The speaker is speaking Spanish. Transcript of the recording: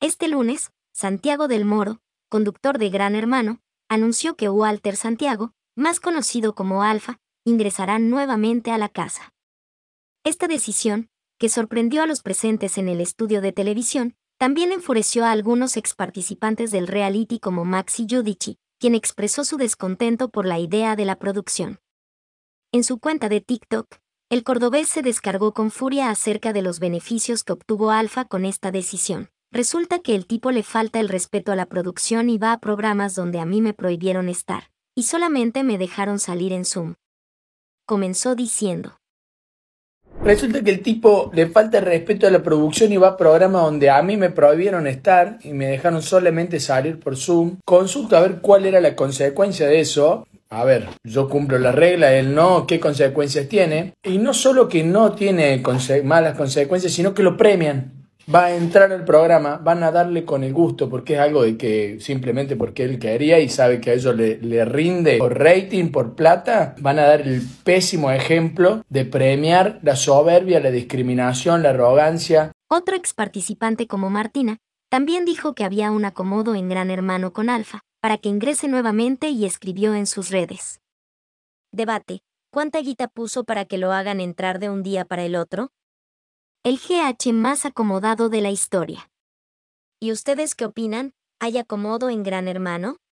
Este lunes, Santiago del Moro, conductor de Gran Hermano, anunció que Walter Santiago, más conocido como Alfa, ingresará nuevamente a la casa. Esta decisión, que sorprendió a los presentes en el estudio de televisión, también enfureció a algunos ex-participantes del reality como Maxi Giudici, quien expresó su descontento por la idea de la producción. En su cuenta de TikTok, el cordobés se descargó con furia acerca de los beneficios que obtuvo Alfa con esta decisión. Resulta que el tipo le falta el respeto a la producción y va a programas donde a mí me prohibieron estar, y solamente me dejaron salir en Zoom. Comenzó diciendo. Resulta que el tipo le falta el respeto a la producción y va a programas donde a mí me prohibieron estar y me dejaron solamente salir por Zoom. Consulto a ver cuál era la consecuencia de eso. A ver, yo cumplo la regla, él no, qué consecuencias tiene. Y no solo que no tiene malas consecuencias, sino que lo premian va a entrar al programa, van a darle con el gusto, porque es algo de que simplemente porque él quería y sabe que a ellos le, le, rinde por rating, por plata, van a dar el pésimo ejemplo de premiar la soberbia, la discriminación, la arrogancia. Otro ex participante como Martina también dijo que había un acomodo en Gran Hermano con Alfa, para que ingrese nuevamente y escribió en sus redes. Debate. ¿Cuánta guita puso para que lo hagan entrar de un día para el otro? el GH más acomodado de la historia. ¿Y ustedes qué opinan? ¿Hay acomodo en Gran Hermano?